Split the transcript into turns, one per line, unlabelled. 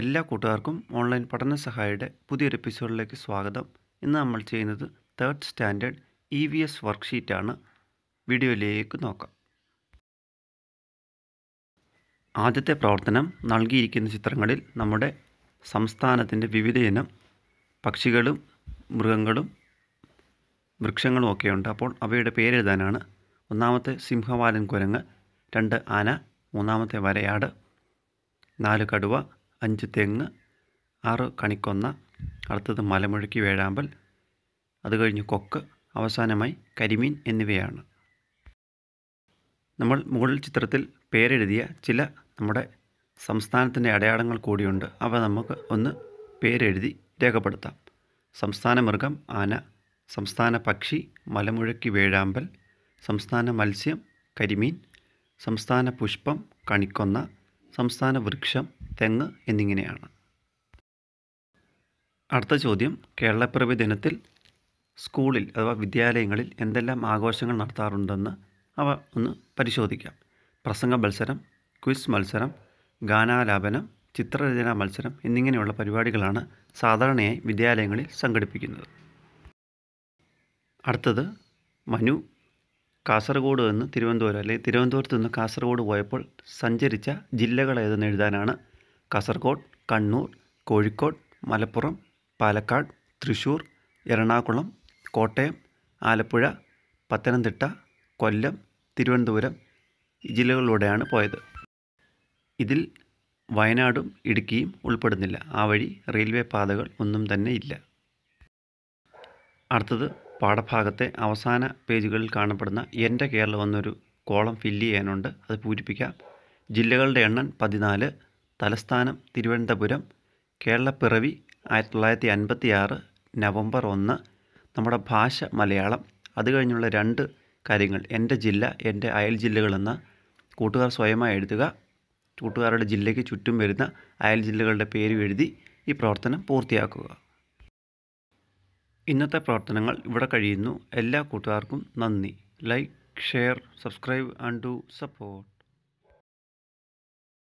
എല്ലാ കൂട്ടുകാർക്കും ഓൺലൈൻ പഠന സഹായിയുടെ പുതിയൊരു എപ്പിസോഡിലേക്ക് സ്വാഗതം ഇന്ന് നമ്മൾ ചെയ്യുന്നത് third standard E V S വർക്ക്ഷീറ്റാണ് വീഡിയോയിലേക്ക് നോക്കാം ആദ്യത്തെ പ്രവർത്തനം നൽകിയിരിക്കുന്ന ചിത്രങ്ങളിൽ നമ്മുടെ സംസ്ഥാനത്തിൻ്റെ ഇനം പക്ഷികളും മൃഗങ്ങളും വൃക്ഷങ്ങളും ഒക്കെയുണ്ട് അപ്പോൾ അവയുടെ പേരെഴുതാനാണ് ഒന്നാമത്തെ സിംഹവാലൻ കുരങ്ങ് രണ്ട് ആന മൂന്നാമത്തെ വരയാട് നാല് കടുവ അഞ്ച് തെങ്ങ് ആറ് കണിക്കൊന്ന അടുത്തത് മലമുഴക്കി വേഴാമ്പൽ അത് കഴിഞ്ഞ് കൊക്ക് അവസാനമായി കരിമീൻ എന്നിവയാണ് നമ്മൾ മുകളിൽ ചിത്രത്തിൽ പേരെഴുതിയ ചില നമ്മുടെ സംസ്ഥാനത്തിൻ്റെ അടയാളങ്ങൾ കൂടിയുണ്ട് അവ നമുക്ക് ഒന്ന് പേരെഴുതി രേഖപ്പെടുത്താം സംസ്ഥാന മൃഗം ആന സംസ്ഥാന പക്ഷി മലമുഴക്കി വേഴാമ്പൽ സംസ്ഥാന മത്സ്യം കരിമീൻ സംസ്ഥാന പുഷ്പം കണിക്കൊന്ന സംസ്ഥാന വൃക്ഷം തെങ്ങ് എന്നിങ്ങനെയാണ് അടുത്ത ചോദ്യം കേരളപ്പിറവി ദിനത്തിൽ സ്കൂളിൽ അഥവാ വിദ്യാലയങ്ങളിൽ എന്തെല്ലാം ആഘോഷങ്ങൾ നടത്താറുണ്ടെന്ന് അവ ഒന്ന് പരിശോധിക്കാം പ്രസംഗ മത്സരം ക്വിസ് മത്സരം ഗാനാലാപനം ചിത്രരചനാ മത്സരം എന്നിങ്ങനെയുള്ള പരിപാടികളാണ് സാധാരണയായി വിദ്യാലയങ്ങളിൽ സംഘടിപ്പിക്കുന്നത് അടുത്തത് മനു കാസർഗോഡ് നിന്ന് തിരുവനന്തപുരം അല്ലെങ്കിൽ തിരുവനന്തപുരത്ത് നിന്ന് കാസർഗോഡ് പോയപ്പോൾ സഞ്ചരിച്ച ജില്ലകൾ എഴുതാനാണ് കാസർഗോഡ് കണ്ണൂർ കോഴിക്കോട് മലപ്പുറം പാലക്കാട് തൃശ്ശൂർ എറണാകുളം കോട്ടയം ആലപ്പുഴ പത്തനംതിട്ട കൊല്ലം തിരുവനന്തപുരം ജില്ലകളിലൂടെയാണ് പോയത് ഇതിൽ വയനാടും ഇടുക്കിയും ഉൾപ്പെടുന്നില്ല ആ വഴി റെയിൽവേ പാതകൾ ഒന്നും തന്നെ ഇല്ല അടുത്തത് പാഠഭാഗത്തെ അവസാന പേജുകളിൽ കാണപ്പെടുന്ന എൻ്റെ കേരളം എന്നൊരു കോളം ഫില്ല് ചെയ്യാനുണ്ട് അത് പൂരിപ്പിക്കാം ജില്ലകളുടെ എണ്ണം പതിനാല് തലസ്ഥാനം തിരുവനന്തപുരം കേരളപ്പിറവി ആയിരത്തി തൊള്ളായിരത്തി അൻപത്തി ആറ് നവംബർ ഒന്ന് നമ്മുടെ ഭാഷ മലയാളം അത് കഴിഞ്ഞുള്ള രണ്ട് കാര്യങ്ങൾ എൻ്റെ ജില്ല എൻ്റെ അയൽ ജില്ലകളെന്ന കൂട്ടുകാർ സ്വയമായി എഴുതുക കൂട്ടുകാരുടെ ജില്ലയ്ക്ക് ചുറ്റും വരുന്ന അയൽ ജില്ലകളുടെ പേരും എഴുതി ഈ പ്രവർത്തനം പൂർത്തിയാക്കുക ഇന്നത്തെ പ്രവർത്തനങ്ങൾ ഇവിടെ കഴിയുന്നു എല്ലാ കൂട്ടുകാർക്കും നന്ദി like share subscribe and do support